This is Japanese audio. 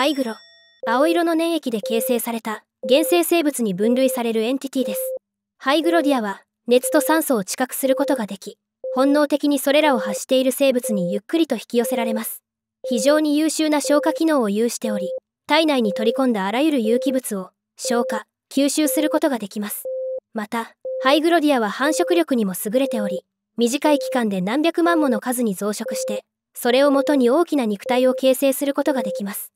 灰黒青色の粘液で形成された原生生物に分類されるエンティティですハイグロディアは熱と酸素を知覚することができ本能的にそれらを発している生物にゆっくりと引き寄せられます非常に優秀な消化機能を有しており体内に取り込んだあらゆる有機物を消化吸収することができますまたハイグロディアは繁殖力にも優れており短い期間で何百万もの数に増殖してそれをもとに大きな肉体を形成することができます